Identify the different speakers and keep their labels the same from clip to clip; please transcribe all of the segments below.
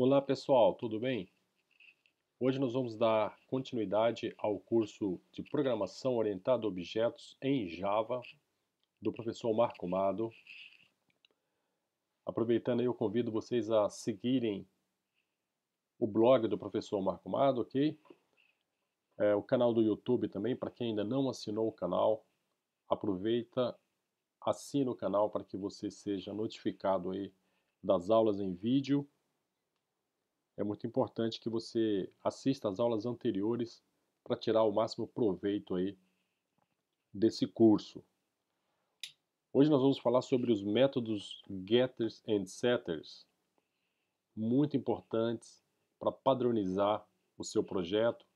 Speaker 1: Olá pessoal, tudo bem? Hoje nós vamos dar continuidade ao curso de Programação Orientada a Objetos em Java do professor Marco Mado. Aproveitando aí, eu convido vocês a seguirem o blog do professor Marco Mado, ok? É, o canal do YouTube também, para quem ainda não assinou o canal, aproveita, assina o canal para que você seja notificado aí das aulas em vídeo é muito importante que você assista às aulas anteriores para tirar o máximo proveito aí desse curso. Hoje nós vamos falar sobre os métodos getters and setters, muito importantes para padronizar o seu projeto,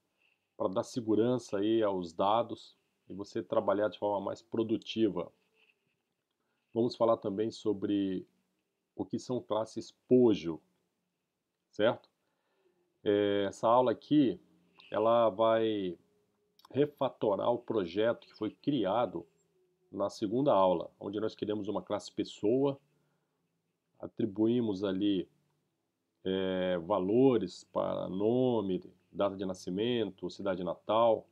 Speaker 1: para dar segurança aí aos dados e você trabalhar de forma mais produtiva. Vamos falar também sobre o que são classes POJO, certo? É, essa aula aqui, ela vai refatorar o projeto que foi criado na segunda aula, onde nós criamos uma classe pessoa, atribuímos ali é, valores para nome, data de nascimento, cidade natal,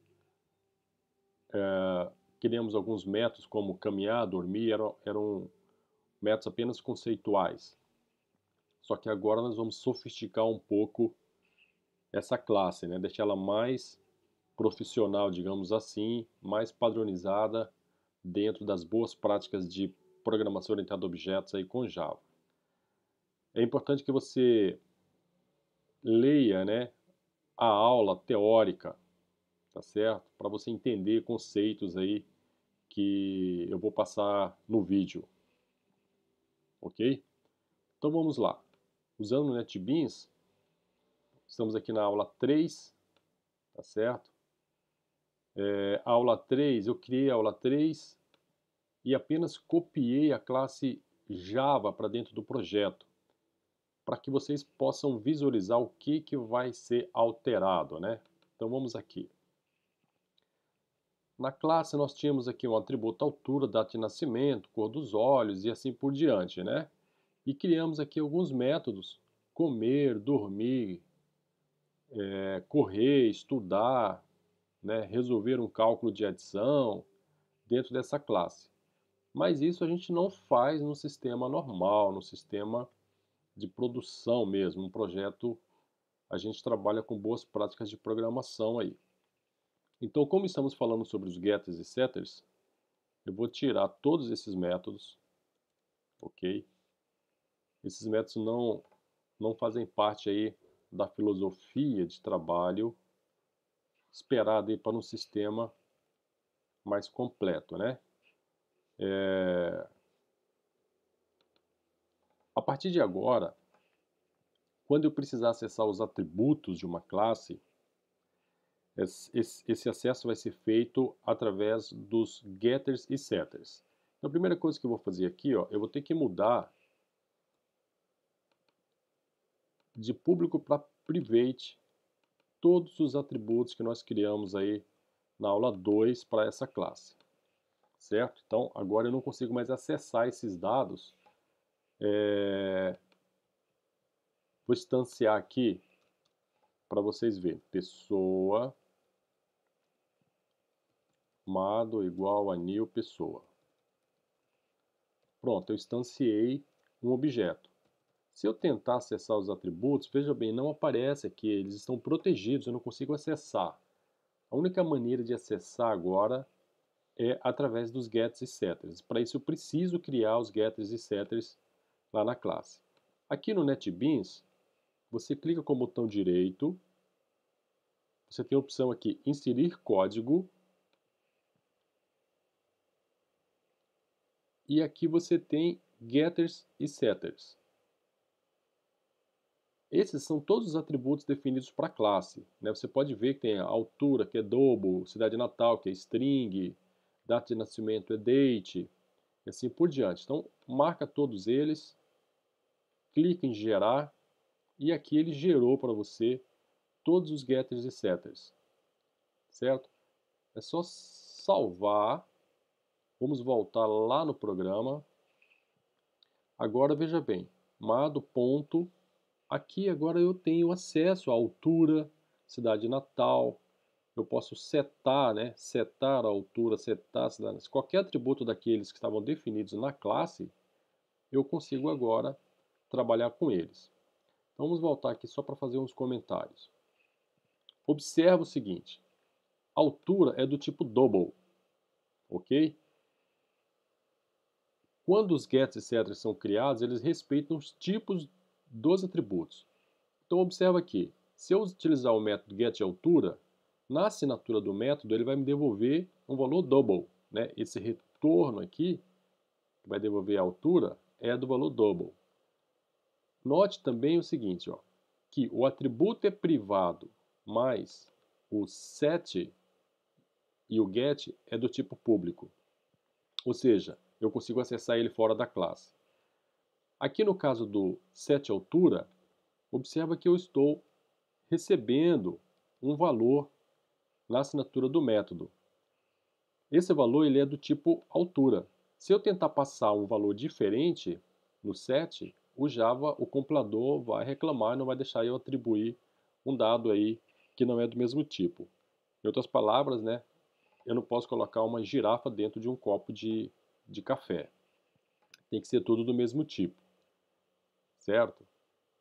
Speaker 1: é, criamos alguns métodos como caminhar, dormir, eram, eram métodos apenas conceituais. Só que agora nós vamos sofisticar um pouco essa classe, né? deixar ela mais profissional, digamos assim, mais padronizada dentro das boas práticas de programação orientada a objetos aí com Java. É importante que você leia né, a aula teórica, tá certo? Para você entender conceitos aí que eu vou passar no vídeo, ok? Então vamos lá. Usando NetBeans, Estamos aqui na aula 3, tá certo? É, aula 3, eu criei a aula 3 e apenas copiei a classe Java para dentro do projeto, para que vocês possam visualizar o que, que vai ser alterado, né? Então vamos aqui. Na classe nós tínhamos aqui um atributo altura, data de nascimento, cor dos olhos e assim por diante, né? E criamos aqui alguns métodos, comer, dormir, é, correr, estudar, né, resolver um cálculo de adição dentro dessa classe. Mas isso a gente não faz no sistema normal, no sistema de produção mesmo, um projeto a gente trabalha com boas práticas de programação aí. Então, como estamos falando sobre os getters e setters, eu vou tirar todos esses métodos, ok? Esses métodos não, não fazem parte aí da filosofia de trabalho esperada para um sistema mais completo, né? É... A partir de agora, quando eu precisar acessar os atributos de uma classe, esse, esse acesso vai ser feito através dos getters e setters. Então, a primeira coisa que eu vou fazer aqui, ó, eu vou ter que mudar de público para private, todos os atributos que nós criamos aí na aula 2 para essa classe. Certo? Então, agora eu não consigo mais acessar esses dados. É... Vou instanciar aqui para vocês verem. Pessoa mado igual a new pessoa. Pronto, eu instanciei um objeto. Se eu tentar acessar os atributos, veja bem, não aparece aqui, eles estão protegidos, eu não consigo acessar. A única maneira de acessar agora é através dos gets e setters. Para isso eu preciso criar os getters e setters lá na classe. Aqui no NetBeans, você clica com o botão direito, você tem a opção aqui inserir código, e aqui você tem getters e setters. Esses são todos os atributos definidos para a classe. Né? Você pode ver que tem a altura, que é double, cidade natal, que é string, data de nascimento é date, e assim por diante. Então, marca todos eles, clica em gerar, e aqui ele gerou para você todos os getters e setters. Certo? É só salvar. Vamos voltar lá no programa. Agora, veja bem, ponto Aqui agora eu tenho acesso à altura, cidade natal, eu posso setar, né? Setar a altura, setar a cidade. Qualquer atributo daqueles que estavam definidos na classe, eu consigo agora trabalhar com eles. Então, vamos voltar aqui só para fazer uns comentários. Observa o seguinte: altura é do tipo double, ok? Quando os gets e setters são criados, eles respeitam os tipos dos atributos. Então observa aqui, se eu utilizar o método getAltura, na assinatura do método ele vai me devolver um valor double. Né? Esse retorno aqui, que vai devolver a altura, é do valor double. Note também o seguinte, ó, que o atributo é privado, mas o set e o get é do tipo público. Ou seja, eu consigo acessar ele fora da classe. Aqui no caso do sete altura, observa que eu estou recebendo um valor na assinatura do método. Esse valor ele é do tipo altura. Se eu tentar passar um valor diferente no set, o Java, o compilador vai reclamar e não vai deixar eu atribuir um dado aí que não é do mesmo tipo. Em outras palavras, né, eu não posso colocar uma girafa dentro de um copo de, de café. Tem que ser tudo do mesmo tipo certo?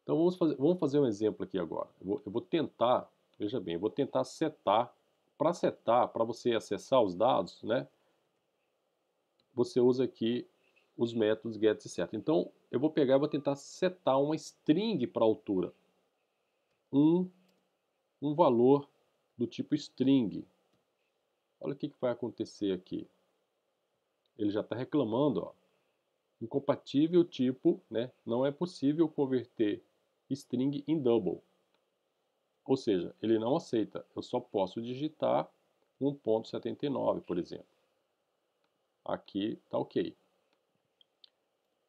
Speaker 1: Então vamos fazer, vamos fazer um exemplo aqui agora. Eu vou, eu vou tentar, veja bem, eu vou tentar setar. Para setar, para você acessar os dados, né? Você usa aqui os métodos get e set. Então eu vou pegar e vou tentar setar uma string para altura. Um, um valor do tipo string. Olha o que, que vai acontecer aqui. Ele já está reclamando, ó incompatível tipo, né, não é possível converter string em double. Ou seja, ele não aceita, eu só posso digitar 1.79, por exemplo. Aqui está ok.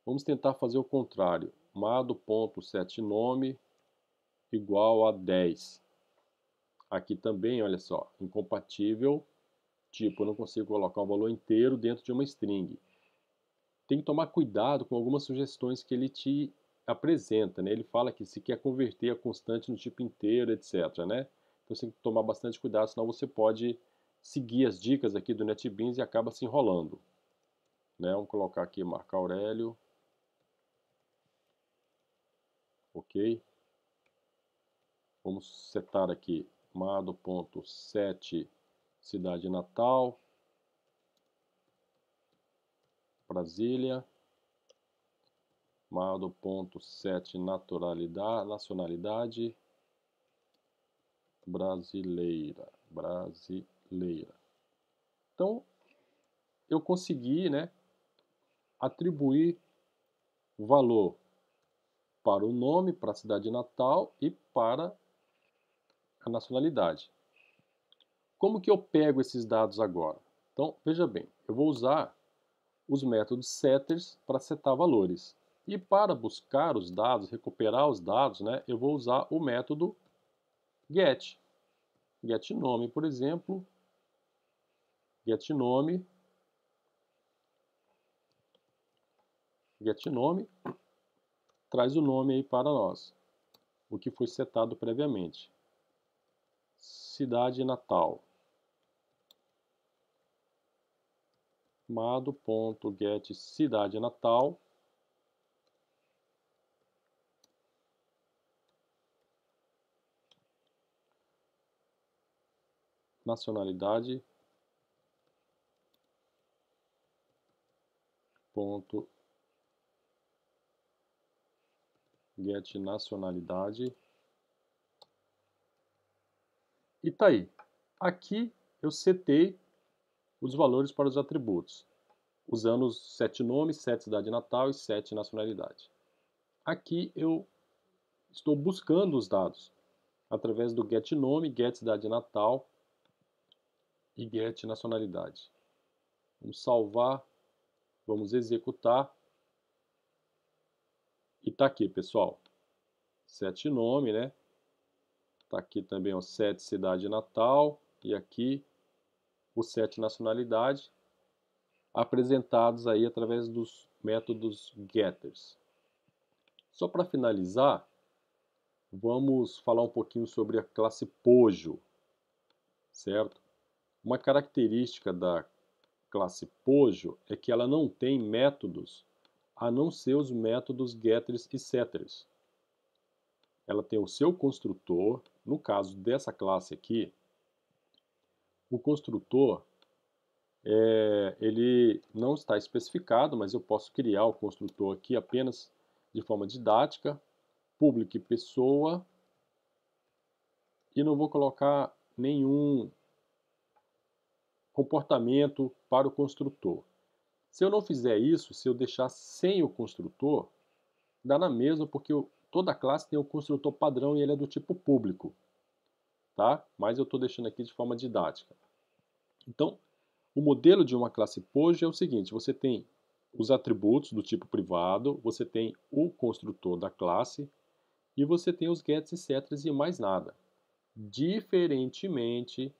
Speaker 1: Vamos tentar fazer o contrário. Mado.setNome igual a 10. Aqui também, olha só, incompatível, tipo, eu não consigo colocar um valor inteiro dentro de uma string tem que tomar cuidado com algumas sugestões que ele te apresenta, né? Ele fala que se quer converter a constante no tipo inteiro, etc, né? Então você tem que tomar bastante cuidado, senão você pode seguir as dicas aqui do NetBeans e acaba se enrolando. Né? Vamos colocar aqui Marco Aurélio. Ok. Vamos setar aqui mado.7 cidade natal Brasília, maior do ponto 7, naturalidade, nacionalidade brasileira, brasileira. Então, eu consegui, né, atribuir valor para o nome, para a cidade natal e para a nacionalidade. Como que eu pego esses dados agora? Então, veja bem, eu vou usar os métodos setters para setar valores. E para buscar os dados, recuperar os dados, né, eu vou usar o método get. GetNome, por exemplo. GetNome. GetNome traz o nome aí para nós, o que foi setado previamente. Cidade Natal. get cidade natal nacionalidade ponto get nacionalidade e tá aí aqui eu setei os valores para os atributos, usando os sete nomes, sete cidade natal e sete nacionalidade. Aqui eu estou buscando os dados através do get nome, get cidade natal e get nacionalidade. Vamos salvar, vamos executar. E está aqui, pessoal. Sete nome, né? Está aqui também, ó, sete cidade natal e aqui por sete nacionalidades, apresentados aí através dos métodos getters. Só para finalizar, vamos falar um pouquinho sobre a classe Pojo, certo? Uma característica da classe Pojo é que ela não tem métodos a não ser os métodos getters e setters. Ela tem o seu construtor, no caso dessa classe aqui, o construtor é, ele não está especificado, mas eu posso criar o construtor aqui apenas de forma didática, public pessoa, e não vou colocar nenhum comportamento para o construtor. Se eu não fizer isso, se eu deixar sem o construtor, dá na mesma, porque eu, toda classe tem o um construtor padrão e ele é do tipo público tá? Mas eu estou deixando aqui de forma didática. Então, o modelo de uma classe POJO é o seguinte: você tem os atributos do tipo privado, você tem o construtor da classe e você tem os gets, etc e mais nada. Diferentemente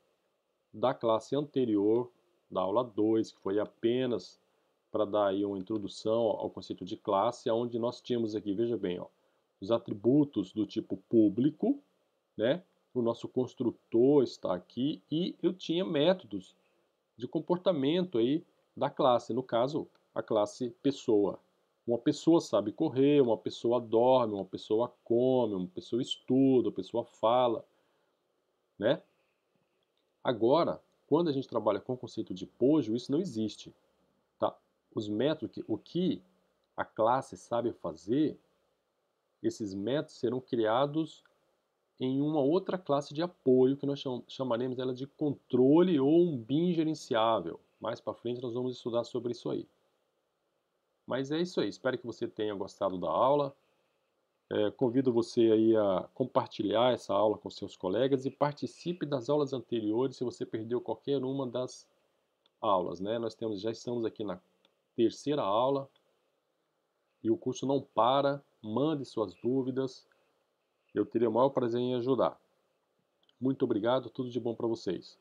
Speaker 1: da classe anterior, da aula 2, que foi apenas para dar aí uma introdução ao conceito de classe, onde nós tínhamos aqui, veja bem, ó, os atributos do tipo público, né? o nosso construtor está aqui e eu tinha métodos de comportamento aí da classe, no caso, a classe pessoa. Uma pessoa sabe correr, uma pessoa dorme, uma pessoa come, uma pessoa estuda, uma pessoa fala, né? Agora, quando a gente trabalha com o conceito de pojo, isso não existe, tá? Os métodos, que, o que a classe sabe fazer, esses métodos serão criados em uma outra classe de apoio que nós chamaremos ela de controle ou um BIM gerenciável. Mais para frente nós vamos estudar sobre isso aí. Mas é isso aí. Espero que você tenha gostado da aula. É, convido você aí a compartilhar essa aula com seus colegas e participe das aulas anteriores se você perdeu qualquer uma das aulas, né? Nós temos, já estamos aqui na terceira aula e o curso não para. Mande suas dúvidas. Eu teria o maior prazer em ajudar. Muito obrigado, tudo de bom para vocês.